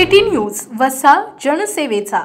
city news वसा जनसेवेचा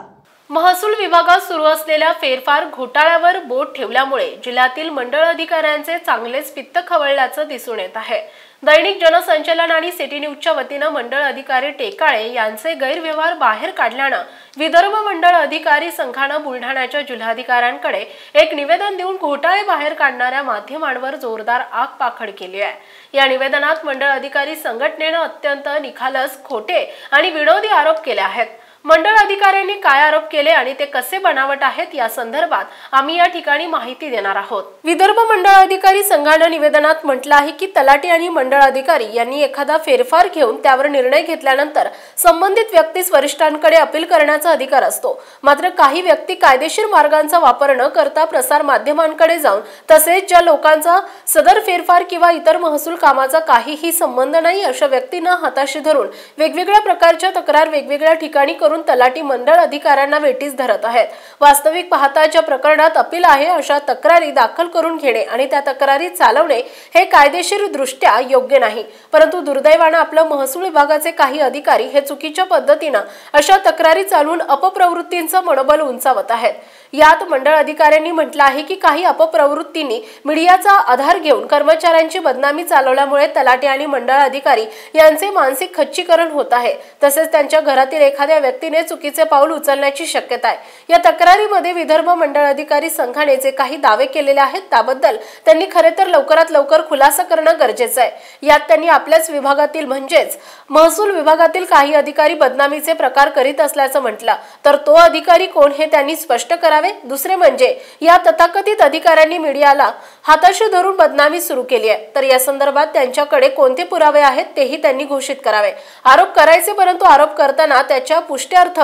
महसूल विभागात सुरू असलेल्या फेरफार घोटाळ्यावर बोट ठेवल्यामुळे जिल्ह्यातील मंडळ अधिकाऱ्यांचे चांगलेच पित्त खवळल्याचं दिसून येत आहे दैनिक जनसंचलन आणि सिटी न्यूजच्या वतीनं मंडळ अधिकारी टेकाळे यांचे गैरव्यवहार बाहेर काढल्यानं विदर्भ मंडळ अधिकारी संघानं बुलढाण्याच्या जिल्हाधिकाऱ्यांकडे एक निवेदन देऊन घोटाळे बाहेर काढणाऱ्या माध्यमांवर जोरदार पाखड केली आहे या निवेदनात मंडळ अधिकारी संघटनेनं अत्यंत निखालस खोटे आणि विनोदी आरोप केले आहेत मंडळ अधिकाऱ्यांनी काय आरोप केले आणि ते कसे बनावट आहेत या संदर्भात आम्ही या ठिकाणी माहिती देणार आहोत विदर्भ मंडळ अधिकारी संघानं निवेदनात म्हटलं आहे की तलाठी आणि मंडळ अधिकारी यांनी एखादा फेरफार घेऊन त्यावर निर्णय घेतल्यानंतर संबंधित व्यक्तीस वरिष्ठांकडे अपील करण्याचा अधिकार असतो मात्र काही व्यक्ती कायदेशीर मार्गांचा वापर न करता प्रसार माध्यमांकडे जाऊन तसेच ज्या लोकांचा सदर फेरफार किंवा इतर महसूल कामाचा काहीही संबंध नाही अशा व्यक्तींना हाताशी धरून वेगवेगळ्या प्रकारच्या तक्रार वेगवेगळ्या ठिकाणी करून करून तलाठी मंडळ अधिकाऱ्यांना वेटीस धरत आहेत वास्तविक पाहता प्रकरणात अपील आहे अशा तक्रारी दाखल करून घेणे आणि त्या तक्रारी चालवणे हे कायदेशीर दृष्ट्या योग्य नाही परंतु दुर्दैवानं आपलं महसूल विभागाचे काही अधिकारी हे चुकीच्या पद्धतीनं अशा तक्रारी चालवून अपप्रवृत्तींचं मनोबल उंचावत आहेत यात मंडळ अधिकाऱ्यांनी म्हटलं आहे की काही अपप्रवृत्तींनी मीडियाचा आधार घेऊन कर्मचाऱ्यांची बदनामी चालवल्यामुळे तलाटे आणि मंडळ अधिकारी यांचे मानसिक खच्चीकरण होत आहे तसेच त्यांच्या घरातील एखाद्या व्यक्तीने चुकीचे पाऊल उचलण्याची शक्यता आहे या तक्रारीमध्ये विदर्भ मंडळ अधिकारी संघाने जे काही दावे केलेले आहेत त्याबद्दल त्यांनी खरे तर लवकरात लवकर खुलासा करणं गरजेचं आहे यात त्यांनी आपल्याच विभागातील म्हणजेच महसूल विभागातील काही अधिकारी बदनामीचे प्रकार करीत असल्याचं म्हटलं तर तो अधिकारी कोण हे त्यांनी स्पष्ट करा करावे दुसरे म्हणजे या तथाकथित अधिकाऱ्यांनी मीडियाला हाताशी धरून बदनामी सुरू केली आहे तर या संदर्भात त्यांच्याकडे कोणते पुरावे आहेत तेही त्यांनी घोषित करावे आरोप करायचे परंतु आरोप करताना त्याच्या पुष्ट्यर्थ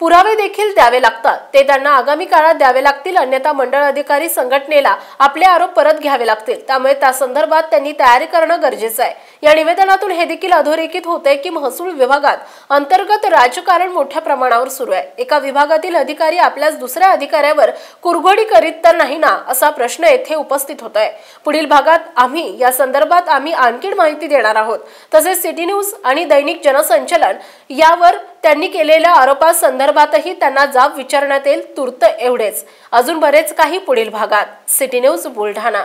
पुरावे देखील द्यावे लागतात ते त्यांना आगामी काळात द्यावे लागतील अन्यथा मंडळ अधिकारी संघटनेला आपले आरोप परत घ्यावे लागतील त्यामुळे त्या संदर्भात त्यांनी तयारी करणं गरजेचं आहे या निवेदनातून हे देखील अधोरेखित होत आहे की महसूल विभागात अंतर्गत राजकारण मोठ्या प्रमाणावर सुरू आहे एका विभागातील अधिकारी आपल्याच दुसऱ्या अधिकाऱ्यावर कुरघोडी करीत तर नाही ना असा प्रश्न येथे उपस्थित होत आहे पुढील भागात आम्ही या संदर्भात आम्ही आणखी माहिती देणार आहोत तसेच सिटी न्यूज आणि दैनिक जनसंचलन यावर त्यांनी केलेल्या आरोपासंदर्भातही त्यांना जाब विचारण्यात येईल तूर्त एवढेच अजून बरेच काही पुढील भागात सिटी न्यूज बुलढाणा